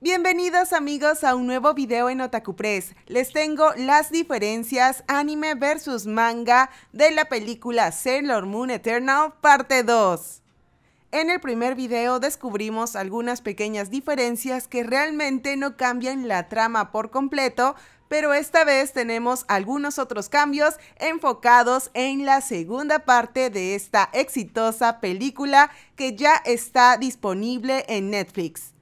Bienvenidos amigos a un nuevo video en Otaku Press. Les tengo las diferencias anime versus manga de la película Sailor Moon Eternal parte 2. En el primer video descubrimos algunas pequeñas diferencias que realmente no cambian la trama por completo, pero esta vez tenemos algunos otros cambios enfocados en la segunda parte de esta exitosa película que ya está disponible en Netflix.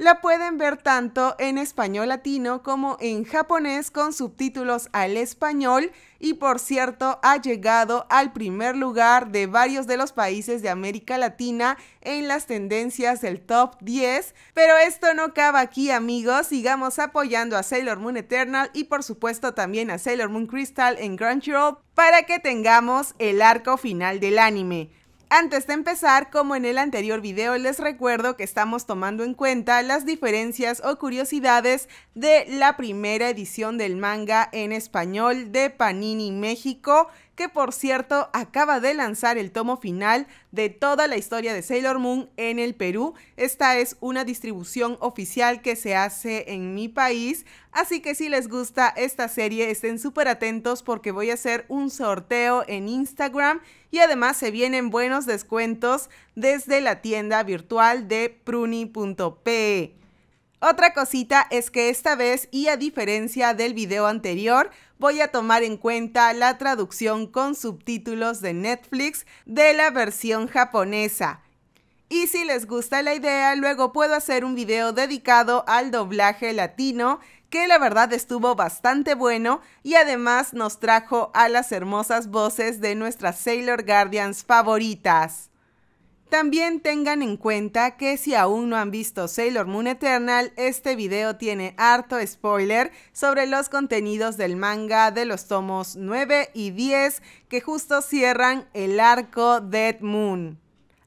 La pueden ver tanto en español latino como en japonés con subtítulos al español y por cierto ha llegado al primer lugar de varios de los países de América Latina en las tendencias del top 10. Pero esto no acaba aquí amigos, sigamos apoyando a Sailor Moon Eternal y por supuesto también a Sailor Moon Crystal en Crunchyroll para que tengamos el arco final del anime. Antes de empezar, como en el anterior video, les recuerdo que estamos tomando en cuenta las diferencias o curiosidades de la primera edición del manga en español de Panini México que por cierto acaba de lanzar el tomo final de toda la historia de Sailor Moon en el Perú. Esta es una distribución oficial que se hace en mi país, así que si les gusta esta serie estén súper atentos porque voy a hacer un sorteo en Instagram y además se vienen buenos descuentos desde la tienda virtual de pruni.pe. Otra cosita es que esta vez y a diferencia del video anterior, voy a tomar en cuenta la traducción con subtítulos de Netflix de la versión japonesa. Y si les gusta la idea, luego puedo hacer un video dedicado al doblaje latino, que la verdad estuvo bastante bueno y además nos trajo a las hermosas voces de nuestras Sailor Guardians favoritas. También tengan en cuenta que si aún no han visto Sailor Moon Eternal, este video tiene harto spoiler sobre los contenidos del manga de los tomos 9 y 10 que justo cierran el arco Dead Moon.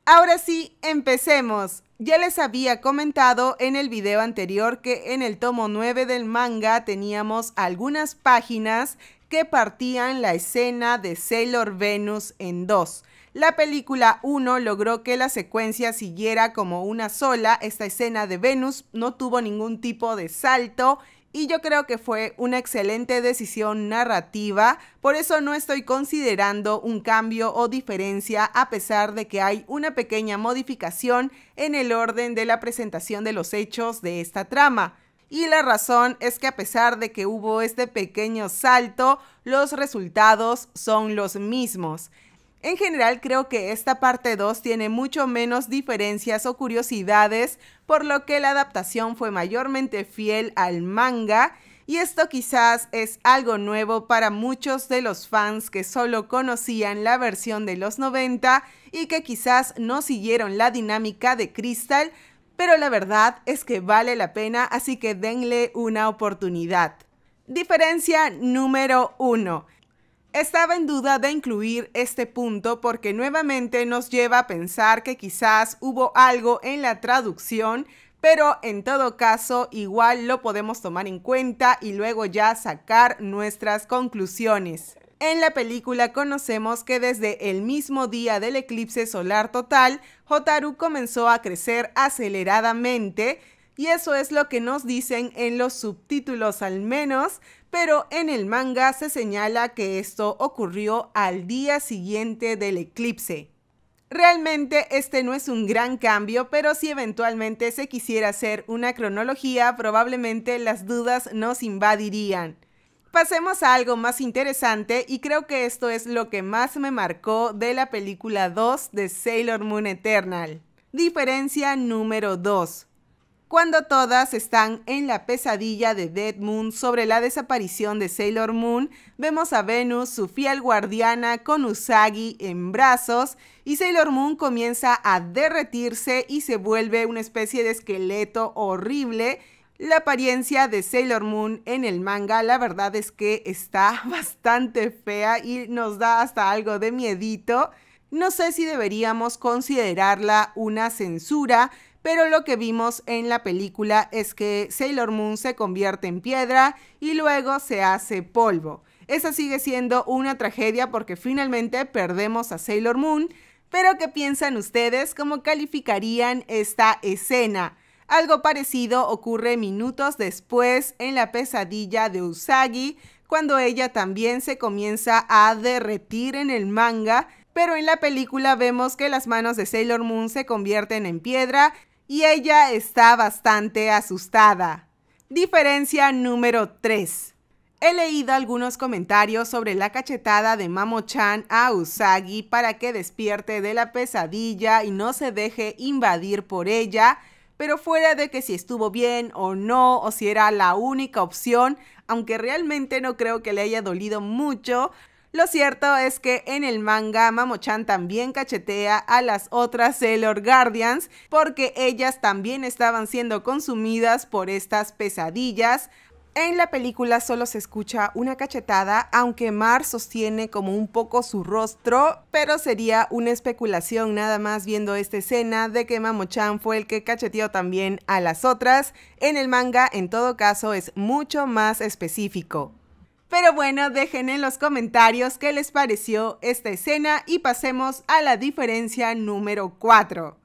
Ahora sí, empecemos. Ya les había comentado en el video anterior que en el tomo 9 del manga teníamos algunas páginas que partían la escena de Sailor Venus en dos la película 1 logró que la secuencia siguiera como una sola. Esta escena de Venus no tuvo ningún tipo de salto y yo creo que fue una excelente decisión narrativa, por eso no estoy considerando un cambio o diferencia a pesar de que hay una pequeña modificación en el orden de la presentación de los hechos de esta trama. Y la razón es que a pesar de que hubo este pequeño salto, los resultados son los mismos. En general creo que esta parte 2 tiene mucho menos diferencias o curiosidades, por lo que la adaptación fue mayormente fiel al manga y esto quizás es algo nuevo para muchos de los fans que solo conocían la versión de los 90 y que quizás no siguieron la dinámica de Crystal, pero la verdad es que vale la pena, así que denle una oportunidad. Diferencia número 1. Estaba en duda de incluir este punto porque nuevamente nos lleva a pensar que quizás hubo algo en la traducción, pero en todo caso igual lo podemos tomar en cuenta y luego ya sacar nuestras conclusiones. En la película conocemos que desde el mismo día del eclipse solar total, Hotaru comenzó a crecer aceleradamente, y eso es lo que nos dicen en los subtítulos al menos, pero en el manga se señala que esto ocurrió al día siguiente del eclipse. Realmente este no es un gran cambio, pero si eventualmente se quisiera hacer una cronología, probablemente las dudas nos invadirían. Pasemos a algo más interesante y creo que esto es lo que más me marcó de la película 2 de Sailor Moon Eternal. Diferencia número 2 cuando todas están en la pesadilla de Dead Moon sobre la desaparición de Sailor Moon, vemos a Venus, su fiel guardiana, con Usagi en brazos, y Sailor Moon comienza a derretirse y se vuelve una especie de esqueleto horrible. La apariencia de Sailor Moon en el manga, la verdad es que está bastante fea y nos da hasta algo de miedito. No sé si deberíamos considerarla una censura, pero lo que vimos en la película es que Sailor Moon se convierte en piedra y luego se hace polvo. Esa sigue siendo una tragedia porque finalmente perdemos a Sailor Moon, pero ¿qué piensan ustedes? ¿Cómo calificarían esta escena? Algo parecido ocurre minutos después en la pesadilla de Usagi, cuando ella también se comienza a derretir en el manga, pero en la película vemos que las manos de Sailor Moon se convierten en piedra y ella está bastante asustada. Diferencia número 3. He leído algunos comentarios sobre la cachetada de Mamo-chan a Usagi para que despierte de la pesadilla y no se deje invadir por ella, pero fuera de que si estuvo bien o no, o si era la única opción, aunque realmente no creo que le haya dolido mucho, lo cierto es que en el manga Mamochan también cachetea a las otras Sailor Guardians porque ellas también estaban siendo consumidas por estas pesadillas. En la película solo se escucha una cachetada, aunque Mar sostiene como un poco su rostro, pero sería una especulación nada más viendo esta escena de que Mamochan fue el que cacheteó también a las otras. En el manga, en todo caso, es mucho más específico. Pero bueno, dejen en los comentarios qué les pareció esta escena y pasemos a la diferencia número 4.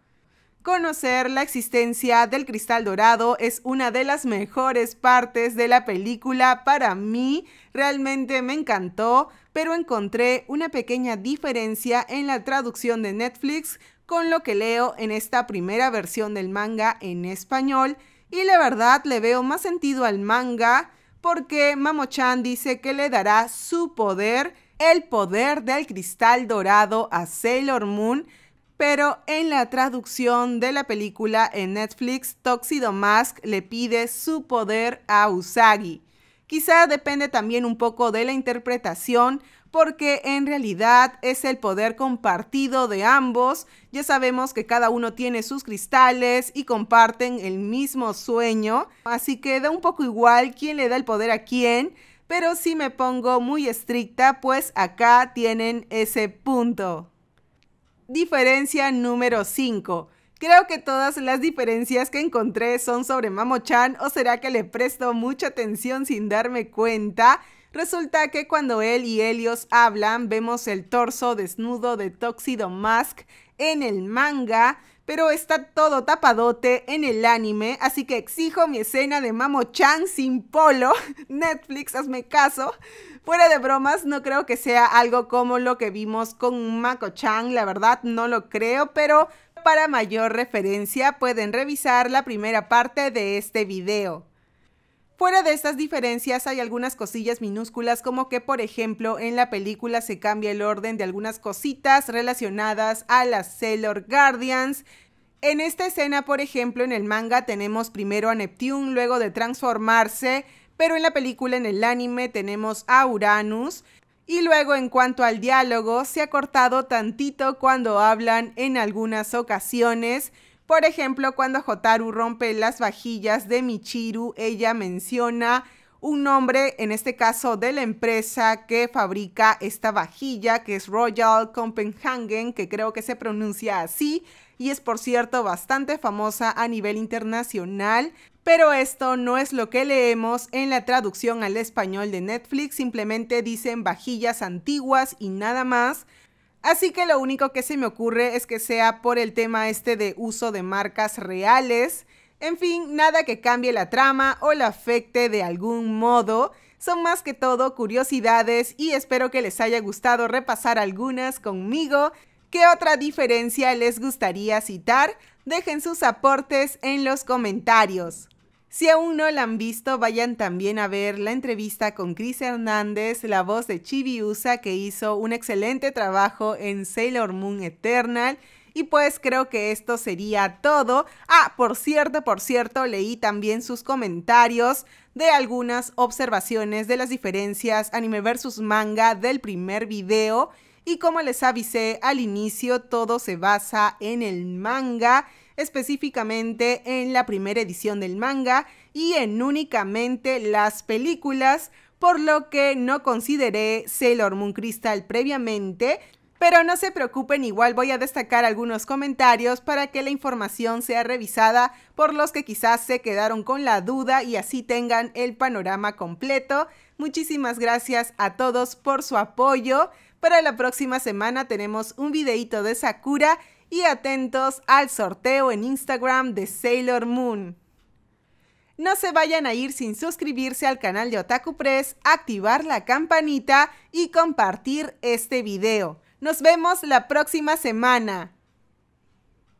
Conocer la existencia del cristal dorado es una de las mejores partes de la película para mí. Realmente me encantó, pero encontré una pequeña diferencia en la traducción de Netflix con lo que leo en esta primera versión del manga en español y la verdad le veo más sentido al manga porque Chan dice que le dará su poder, el poder del cristal dorado a Sailor Moon, pero en la traducción de la película en Netflix, Toxido Mask le pide su poder a Usagi. Quizá depende también un poco de la interpretación, porque en realidad es el poder compartido de ambos. Ya sabemos que cada uno tiene sus cristales y comparten el mismo sueño, así que da un poco igual quién le da el poder a quién, pero si me pongo muy estricta, pues acá tienen ese punto. Diferencia número 5. Creo que todas las diferencias que encontré son sobre Mamo-chan o será que le presto mucha atención sin darme cuenta. Resulta que cuando él y Helios hablan, vemos el torso desnudo de Tóxido Mask en el manga, pero está todo tapadote en el anime, así que exijo mi escena de Mamo Chan sin polo. Netflix, hazme caso. Fuera de bromas, no creo que sea algo como lo que vimos con Mako Chan, la verdad no lo creo, pero para mayor referencia pueden revisar la primera parte de este video. Fuera de estas diferencias hay algunas cosillas minúsculas como que por ejemplo en la película se cambia el orden de algunas cositas relacionadas a las Sailor Guardians. En esta escena por ejemplo en el manga tenemos primero a Neptune luego de transformarse, pero en la película en el anime tenemos a Uranus. Y luego en cuanto al diálogo, se ha cortado tantito cuando hablan en algunas ocasiones, por ejemplo, cuando Jotaru rompe las vajillas de Michiru, ella menciona un nombre, en este caso de la empresa que fabrica esta vajilla, que es Royal Copenhagen, que creo que se pronuncia así, y es por cierto bastante famosa a nivel internacional. Pero esto no es lo que leemos en la traducción al español de Netflix, simplemente dicen vajillas antiguas y nada más. Así que lo único que se me ocurre es que sea por el tema este de uso de marcas reales. En fin, nada que cambie la trama o la afecte de algún modo. Son más que todo curiosidades y espero que les haya gustado repasar algunas conmigo. ¿Qué otra diferencia les gustaría citar? Dejen sus aportes en los comentarios. Si aún no la han visto, vayan también a ver la entrevista con Chris Hernández, la voz de Chibi Usa, que hizo un excelente trabajo en Sailor Moon Eternal. Y pues creo que esto sería todo. Ah, por cierto, por cierto, leí también sus comentarios de algunas observaciones de las diferencias anime versus manga del primer video. Y como les avisé al inicio, todo se basa en el manga específicamente en la primera edición del manga y en únicamente las películas, por lo que no consideré Sailor Moon Crystal previamente, pero no se preocupen, igual voy a destacar algunos comentarios para que la información sea revisada por los que quizás se quedaron con la duda y así tengan el panorama completo. Muchísimas gracias a todos por su apoyo. Para la próxima semana tenemos un videito de Sakura y atentos al sorteo en Instagram de Sailor Moon. No se vayan a ir sin suscribirse al canal de Otaku Press, activar la campanita y compartir este video. Nos vemos la próxima semana.